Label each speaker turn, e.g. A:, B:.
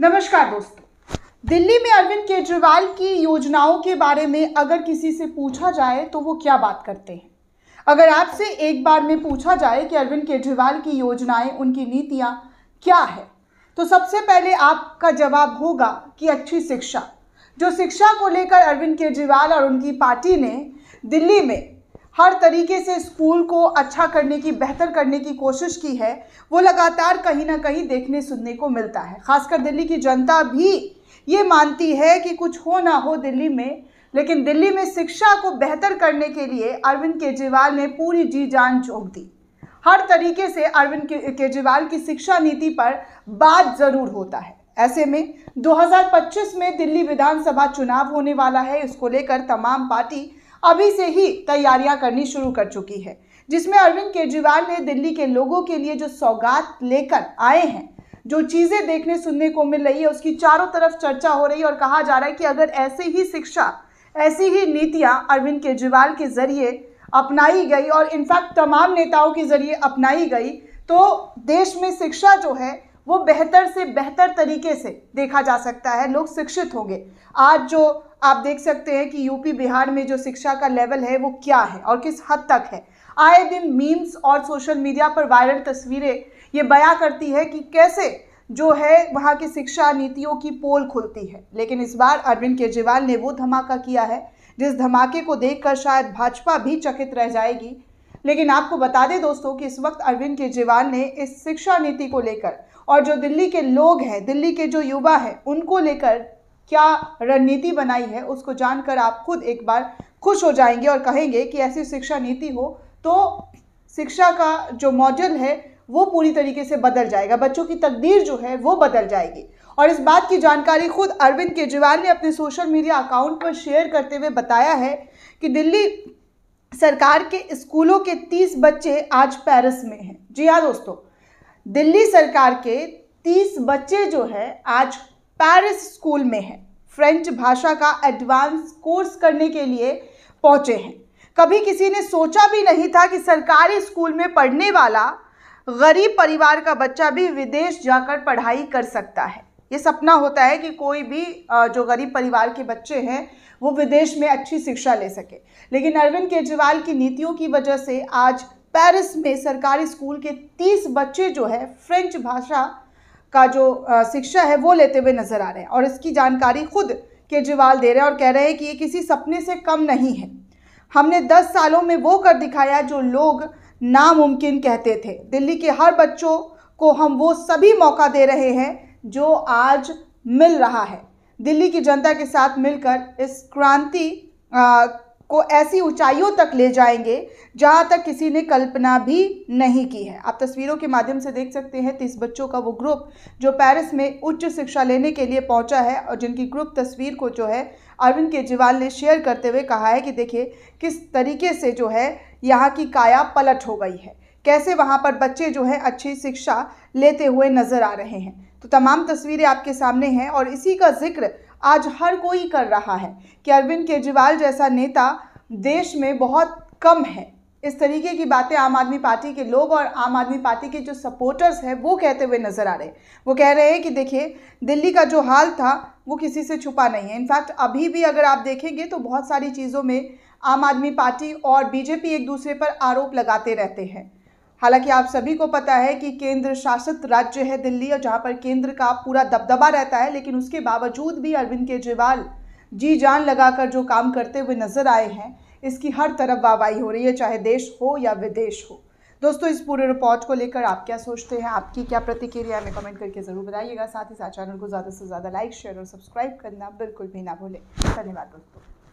A: नमस्कार दोस्तों दिल्ली में अरविंद केजरीवाल की योजनाओं के बारे में अगर किसी से पूछा जाए तो वो क्या बात करते हैं अगर आपसे एक बार में पूछा जाए कि अरविंद केजरीवाल की योजनाएं उनकी नीतियां क्या है तो सबसे पहले आपका जवाब होगा कि अच्छी शिक्षा जो शिक्षा को लेकर अरविंद केजरीवाल और उनकी पार्टी ने दिल्ली में हर तरीके से स्कूल को अच्छा करने की बेहतर करने की कोशिश की है वो लगातार कहीं ना कहीं देखने सुनने को मिलता है खासकर दिल्ली की जनता भी ये मानती है कि कुछ हो ना हो दिल्ली में लेकिन दिल्ली में शिक्षा को बेहतर करने के लिए अरविंद केजरीवाल ने पूरी जी जान झोंक दी हर तरीके से अरविंद केजरीवाल की शिक्षा नीति पर बात ज़रूर होता है ऐसे में 2025 में दिल्ली विधानसभा चुनाव होने वाला है इसको लेकर तमाम पार्टी अभी से ही तैयारियां करनी शुरू कर चुकी है जिसमें अरविंद केजरीवाल ने दिल्ली के लोगों के लिए जो सौगात लेकर आए हैं जो चीज़ें देखने सुनने को मिल रही है उसकी चारों तरफ चर्चा हो रही है और कहा जा रहा है कि अगर ऐसे ही शिक्षा ऐसी ही नीतियां अरविंद केजरीवाल के जरिए अपनाई गई और इनफैक्ट तमाम नेताओं के जरिए अपनाई गई तो देश में शिक्षा जो है वो बेहतर से बेहतर तरीके से देखा जा सकता है लोग शिक्षित होंगे आज जो आप देख सकते हैं कि यूपी बिहार में जो शिक्षा का लेवल है वो क्या है और किस हद तक है आए दिन मीम्स और सोशल मीडिया पर वायरल तस्वीरें ये बयां करती है कि कैसे जो है वहाँ की शिक्षा नीतियों की पोल खुलती है लेकिन इस बार अरविंद केजरीवाल ने वो धमाका किया है जिस धमाके को देखकर शायद भाजपा भी चकित रह जाएगी लेकिन आपको बता दें दोस्तों कि इस वक्त अरविंद केजरीवाल ने इस शिक्षा नीति को लेकर और जो दिल्ली के लोग हैं दिल्ली के जो युवा हैं उनको लेकर क्या रणनीति बनाई है उसको जानकर आप खुद एक बार खुश हो जाएंगे और कहेंगे कि ऐसी शिक्षा नीति हो तो शिक्षा का जो मॉडल है वो पूरी तरीके से बदल जाएगा बच्चों की तकदीर जो है वो बदल जाएगी और इस बात की जानकारी खुद अरविंद केजरीवाल ने अपने सोशल मीडिया अकाउंट पर शेयर करते हुए बताया है कि दिल्ली सरकार के स्कूलों के तीस बच्चे आज पेरिस में हैं जी हाँ दोस्तों दिल्ली सरकार के तीस बच्चे जो है आज पेरिस स्कूल में हैं फ्रेंच भाषा का एडवांस कोर्स करने के लिए पहुंचे हैं कभी किसी ने सोचा भी नहीं था कि सरकारी स्कूल में पढ़ने वाला गरीब परिवार का बच्चा भी विदेश जाकर पढ़ाई कर सकता है ये सपना होता है कि कोई भी जो गरीब परिवार के बच्चे हैं वो विदेश में अच्छी शिक्षा ले सके लेकिन अरविंद केजरीवाल की नीतियों की वजह से आज पेरिस में सरकारी स्कूल के तीस बच्चे जो है फ्रेंच भाषा का जो शिक्षा है वो लेते हुए नजर आ रहे हैं और इसकी जानकारी खुद केजरीवाल दे रहे हैं और कह रहे हैं कि ये किसी सपने से कम नहीं है हमने दस सालों में वो कर दिखाया जो लोग नामुमकिन कहते थे दिल्ली के हर बच्चों को हम वो सभी मौका दे रहे हैं जो आज मिल रहा है दिल्ली की जनता के साथ मिलकर इस क्रांति को ऐसी ऊंचाइयों तक ले जाएंगे जहां तक किसी ने कल्पना भी नहीं की है आप तस्वीरों के माध्यम से देख सकते हैं तीस बच्चों का वो ग्रुप जो पेरिस में उच्च शिक्षा लेने के लिए पहुंचा है और जिनकी ग्रुप तस्वीर को जो है अरविंद केजरीवाल ने शेयर करते हुए कहा है कि देखिए किस तरीके से जो है यहाँ की काया पलट हो गई है कैसे वहाँ पर बच्चे जो है अच्छी शिक्षा लेते हुए नज़र आ रहे हैं तो तमाम तस्वीरें आपके सामने हैं और इसी का जिक्र आज हर कोई कर रहा है कि अरविंद केजरीवाल जैसा नेता देश में बहुत कम है इस तरीके की बातें आम आदमी पार्टी के लोग और आम आदमी पार्टी के जो सपोर्टर्स हैं वो कहते हुए नज़र आ रहे हैं वो कह रहे हैं कि देखिए दिल्ली का जो हाल था वो किसी से छुपा नहीं है इनफैक्ट अभी भी अगर आप देखेंगे तो बहुत सारी चीज़ों में आम आदमी पार्टी और बीजेपी एक दूसरे पर आरोप लगाते रहते हैं हालांकि आप सभी को पता है कि केंद्र शासित राज्य है दिल्ली और जहां पर केंद्र का पूरा दबदबा रहता है लेकिन उसके बावजूद भी अरविंद केजरीवाल जी जान लगाकर जो काम करते हुए नजर आए हैं इसकी हर तरफ वाहवाही हो रही है चाहे देश हो या विदेश हो दोस्तों इस पूरे रिपोर्ट को लेकर आप क्या सोचते हैं आपकी क्या प्रतिक्रिया हमें कमेंट करके ज़रूर बताइएगा साथ ही साथ चैनल को ज़्यादा से ज़्यादा लाइक शेयर और सब्सक्राइब करना बिल्कुल भी ना भूलें धन्यवाद दोस्तों